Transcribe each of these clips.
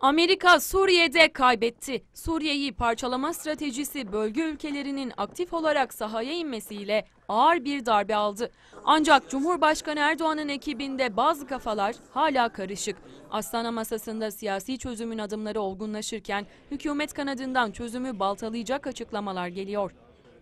Amerika Suriye'de kaybetti. Suriye'yi parçalama stratejisi bölge ülkelerinin aktif olarak sahaya inmesiyle ağır bir darbe aldı. Ancak Cumhurbaşkanı Erdoğan'ın ekibinde bazı kafalar hala karışık. Astana masasında siyasi çözümün adımları olgunlaşırken hükümet kanadından çözümü baltalayacak açıklamalar geliyor.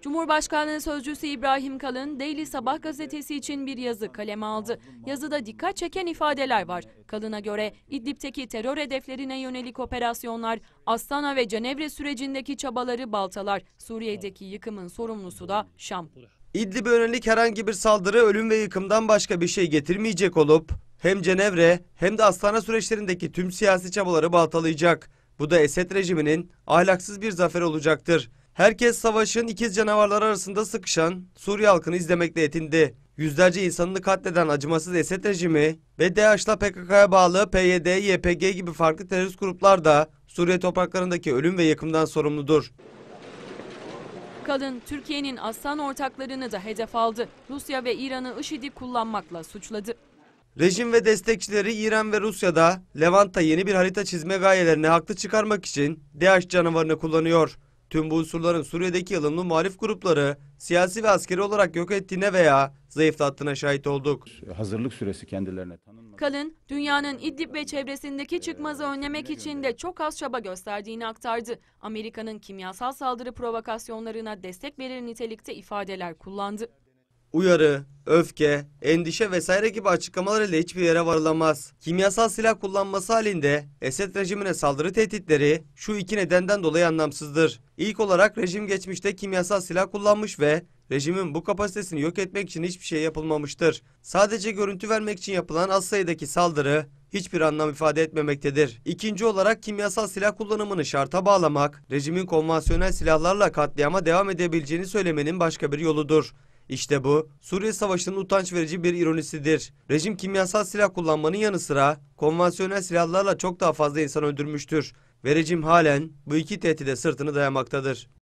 Cumhurbaşkanlığı Sözcüsü İbrahim Kalın, Daily Sabah gazetesi için bir yazı kaleme aldı. Yazıda dikkat çeken ifadeler var. Kalın'a göre İdlib'teki terör hedeflerine yönelik operasyonlar, Astana ve Cenevre sürecindeki çabaları baltalar, Suriye'deki yıkımın sorumlusu da Şam. İdlib'e yönelik herhangi bir saldırı ölüm ve yıkımdan başka bir şey getirmeyecek olup hem Cenevre hem de Astana süreçlerindeki tüm siyasi çabaları baltalayacak. Bu da Esed rejiminin ahlaksız bir zafer olacaktır. Herkes savaşın ikiz canavarları arasında sıkışan Suriye halkını izlemekle yetindi. Yüzlerce insanını katleden acımasız Esed rejimi ve DH'la PKK'ya bağlı PYD, YPG gibi farklı terörist gruplar da Suriye topraklarındaki ölüm ve yakımdan sorumludur. Kadın Türkiye'nin aslan ortaklarını da hedef aldı. Rusya ve İran'ı IŞİD'i kullanmakla suçladı. Rejim ve destekçileri İran ve Rusya'da Levant'ta yeni bir harita çizme gayelerini haklı çıkarmak için DH canavarını kullanıyor. Tüm bu unsurların Suriye'deki yılımlı muhalif grupları siyasi ve askeri olarak yok ettiğine veya zayıflattığına şahit olduk. Hazırlık süresi kendilerine tanınmadı. Kalın, dünyanın İdlib ve çevresindeki çıkmazı önlemek için de çok az çaba gösterdiğini aktardı. Amerika'nın kimyasal saldırı provokasyonlarına destek verir nitelikte ifadeler kullandı uyarı, öfke, endişe vesaire gibi açıklamalar ile hiçbir yere varılamaz. Kimyasal silah kullanması halinde Esed rejimine saldırı tehditleri şu iki nedenden dolayı anlamsızdır. İlk olarak rejim geçmişte kimyasal silah kullanmış ve rejimin bu kapasitesini yok etmek için hiçbir şey yapılmamıştır. Sadece görüntü vermek için yapılan az sayıdaki saldırı hiçbir anlam ifade etmemektedir. İkinci olarak kimyasal silah kullanımını şarta bağlamak, rejimin konvansiyonel silahlarla katliama devam edebileceğini söylemenin başka bir yoludur. İşte bu Suriye Savaşı'nın utanç verici bir ironisidir. Rejim kimyasal silah kullanmanın yanı sıra konvansiyonel silahlarla çok daha fazla insan öldürmüştür ve rejim halen bu iki tehdide sırtını dayamaktadır.